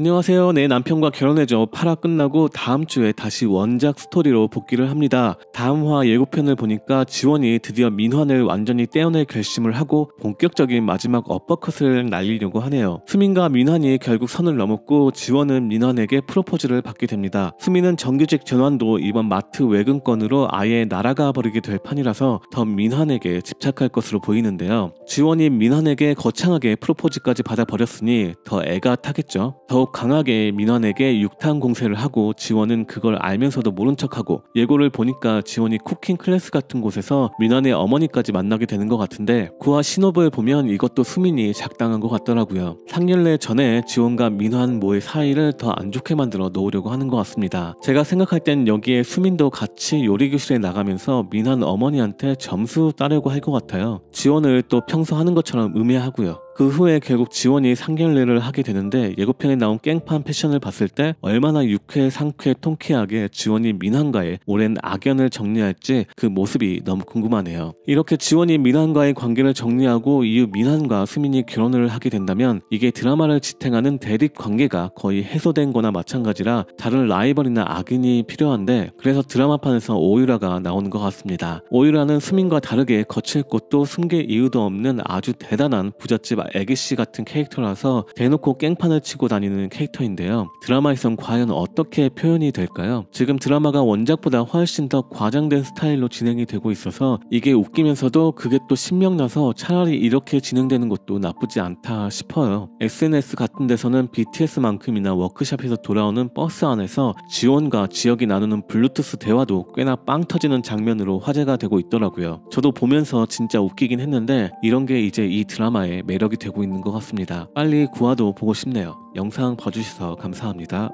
안녕하세요. 내 남편과 결혼해줘. 파라 끝나고 다음 주에 다시 원작 스토리로 복귀를 합니다. 다음 화 예고편을 보니까 지원이 드디어 민환을 완전히 떼어낼 결심을 하고 본격적인 마지막 어퍼컷을 날리려고 하네요. 수민과 민환이 결국 선을 넘었고 지원은 민환에게 프로포즈를 받게 됩니다. 수민은 정규직 전환도 이번 마트 외근권으로 아예 날아가 버리게 될 판이라서 더 민환에게 집착할 것으로 보이는데요. 지원이 민환에게 거창하게 프로포즈까지 받아버렸으니 더 애가 타겠죠. 더욱 더욱 강하게 민원에게 육탄 공세를 하고 지원은 그걸 알면서도 모른 척하고 예고를 보니까 지원이 쿠킹 클래스 같은 곳에서 민원의 어머니까지 만나게 되는 것 같은데 그와 신호부에 보면 이것도 수민이 작당한 것 같더라고요. 상열례 전에 지원과 민환 모의 사이를 더 안 좋게 만들어 놓으려고 하는 것 같습니다. 제가 생각할 땐 여기에 수민도 같이 요리교실에 나가면서 민환 어머니한테 점수 따려고 할 것 같아요. 지원을 또 평소 하는 것처럼 음해하고요. 그 후에 결국 지원이 상견례를 하게 되는데 예고편에 나온 깽판 패션을 봤을 때 얼마나 유쾌 상쾌 통쾌하게 지원이 민한과의 오랜 악연을 정리할지 그 모습이 너무 궁금하네요. 이렇게 지원이 민한과의 관계를 정리하고 이후 민한과 수민이 결혼을 하게 된다면 이게 드라마를 지탱하는 대립 관계가 거의 해소된 거나 마찬가지라 다른 라이벌이나 악인이 필요한데 그래서 드라마판에서 오유라가 나오는 것 같습니다. 오유라는 수민과 다르게 거칠 것도 숨길 이유도 없는 아주 대단한 부잣집 애기씨 같은 캐릭터라서 대놓고 깽판을 치고 다니는 캐릭터인데요. 드라마에선 과연 어떻게 표현이 될까요? 지금 드라마가 원작보다 훨씬 더 과장된 스타일로 진행이 되고 있어서 이게 웃기면서도 그게 또 신명나서 차라리 이렇게 진행되는 것도 나쁘지 않다 싶어요. SNS 같은 데서는 BTS만큼이나 워크샵에서 돌아오는 버스 안에서 지원과 지역이 나누는 블루투스 대화도 꽤나 빵 터지는 장면으로 화제가 되고 있더라고요. 저도 보면서 진짜 웃기긴 했는데 이런 게 이제 이 드라마의 매력이 되고 있는 것 같습니다. 빨리 구화도 보고 싶네요. 영상 봐주셔서 감사합니다.